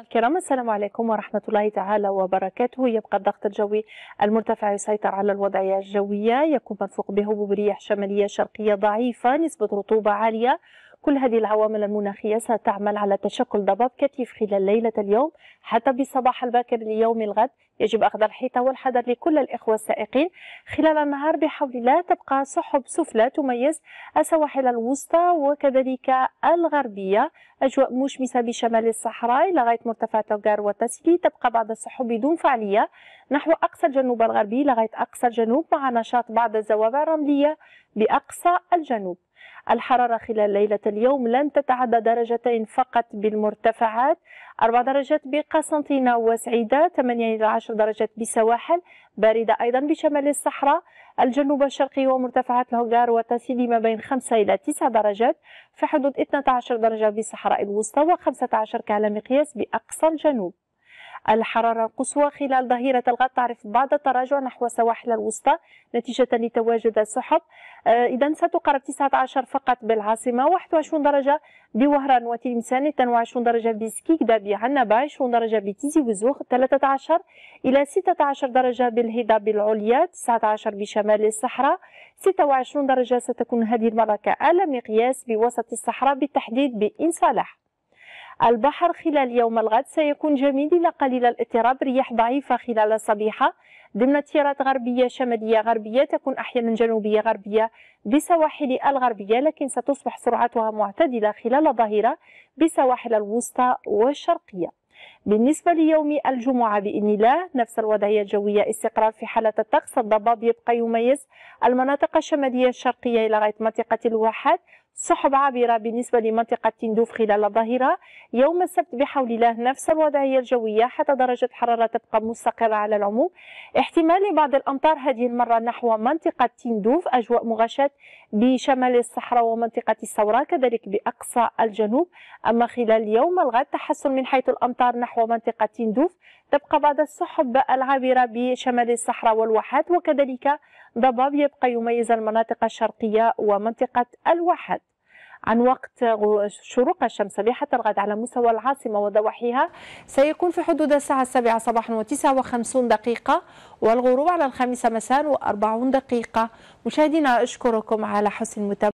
الكرام السلام عليكم ورحمة الله تعالى وبركاته يبقى الضغط الجوي المرتفع يسيطر على الوضعية الجوية يكون مرفوق بهبوب رياح شمالية شرقية ضعيفة نسبة رطوبة عالية كل هذه العوامل المناخية ستعمل على تشكل ضباب كثيف خلال ليلة اليوم حتى بصباح الباكر ليوم الغد يجب أخذ الحيطة والحذر لكل الإخوة السائقين خلال النهار بحول الله تبقى سحب سفلى تميز السواحل الوسطى وكذلك الغربية أجواء مشمسة بشمال الصحراء لغاية مرتفع توغار وتسلي تبقى بعض السحب بدون فعالية نحو أقصى الجنوب الغربي لغاية أقصى الجنوب مع نشاط بعض الزوابع الرملية بأقصى الجنوب الحرارة خلال ليلة اليوم لن تتعدى درجتين فقط بالمرتفعات أربع درجات بقسنطينة وسعيدة 8 إلى 10 درجات بسواحل باردة أيضا بشمال الصحراء الجنوب الشرقي ومرتفعات الهوغار وتسيدي ما بين 5 إلى 9 درجات في حدود 12 درجة بصحراء الوسطى و15 كعلى مقياس بأقصى الجنوب الحرارة القصوى خلال ظهيرة الغد تعرف بعض التراجع نحو السواحل الوسطى نتيجة لتواجد السحب آه، إذا ستقرب 19 فقط بالعاصمة 21 درجة بوهران وتلمسان 22 درجة بسكيكدا بعنبة 20 درجة بتيزي وزوخ 13 إلى 16 درجة بالهضاب بالعليا 19 بشمال الصحراء 26 درجة ستكون هذه المرة كأعلى مقياس بوسط الصحراء بالتحديد بإنسالح البحر خلال يوم الغد سيكون جميل إلى قليل الاضطراب رياح ضعيفة خلال الصبيحة ضمن تيارات غربية شمالية غربية تكون أحيانا جنوبية غربية بسواحل الغربية لكن ستصبح سرعتها معتدلة خلال الظهيرة بسواحل الوسطى والشرقية بالنسبة ليوم الجمعة بإذن الله نفس الوضعية الجوية استقرار في حالة الطقس الضباب يبقى يميز المناطق الشمالية الشرقية إلى غاية منطقة الواحات سحب عابرة بالنسبة لمنطقة تندوف خلال الظهيرة يوم السبت بحول الله نفس الوضعية الجوية حتى درجة حرارة تبقى مستقرة على العموم احتمال بعض الأمطار هذه المرة نحو منطقة تندوف أجواء مغشاة بشمال الصحراء ومنطقة الثورة كذلك بأقصى الجنوب أما خلال يوم الغد تحسن من حيث الأمطار نحو ومنطقة تندوف تبقى بعض السحب العابرة بشمال الصحراء والواحات وكذلك ضباب يبقى يميز المناطق الشرقية ومنطقة الواحات عن وقت شروق الشمس صبيحة الغد على مستوى العاصمة وضواحيها سيكون في حدود الساعة السابعة صباحا و59 دقيقة والغروب على الخامسة مساء و40 دقيقة مشاهدينا أشكركم على حسن المتابعة